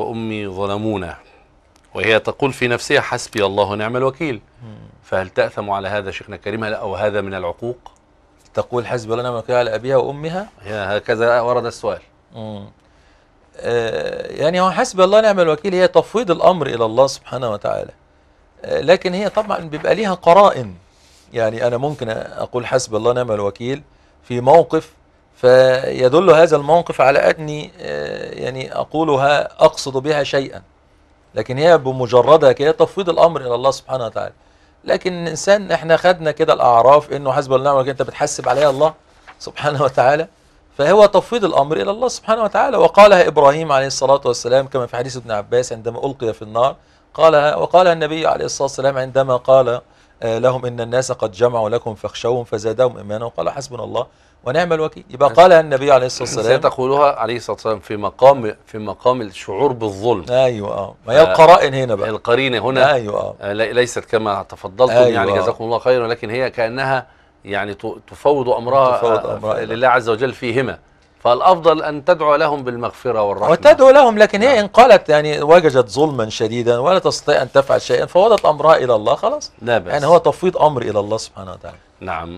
وأمي ظلمونا وهي تقول في نفسها حسبي الله ونعم الوكيل فهل تأثم على هذا شيخنا الكريم أو هذا من العقوق تقول حسبي الله ونعم الوكيل على أبيها وأمها هكذا ورد السؤال آه، يعني هو حسبي الله ونعم الوكيل هي تفويض الأمر إلى الله سبحانه وتعالى آه، لكن هي طبعا بيبقى ليها قرائن يعني أنا ممكن أقول حسبي الله ونعم الوكيل في موقف فيدل هذا الموقف على أني آه، يعني أقولها أقصد بها شيئا لكن هي بمجردها كده تفويض الأمر إلى الله سبحانه وتعالى لكن الإنسان إحنا خدنا كده الأعراف إنه حسب ولكن أنت بتحسب عليها الله سبحانه وتعالى فهو تفويض الأمر إلى الله سبحانه وتعالى وقالها إبراهيم عليه الصلاة والسلام كما في حديث ابن عباس عندما ألقي في النار قالها وقال النبي عليه الصلاة والسلام عندما قال آه، لهم إن الناس قد جمعوا لكم فاخشوهم فزادهم إيمانا وقال حسبنا الله ونعم الوكيل يبقى نعم. قالها النبي عليه الصلاة والسلام تقولها عليه الصلاة والسلام في مقام في مقام الشعور بالظلم أيوة اه ما هي آه، القرائن هنا بقى القرينة هنا أيوة اه, آه، ليست كما تفضلتم أيوة يعني جزاكم الله خيرا ولكن هي كأنها يعني تفوض أمرها, تفوض أمرها لله عز وجل فيهما فالافضل ان تدعو لهم بالمغفره والرحمه وتدعو لهم لكن هي نعم. ان قالت يعني وجدت ظلما شديدا ولا تستطيع ان تفعل شيئا فوضت امرها الى الله خلاص لا بس يعني هو تفويض امر الى الله سبحانه وتعالى نعم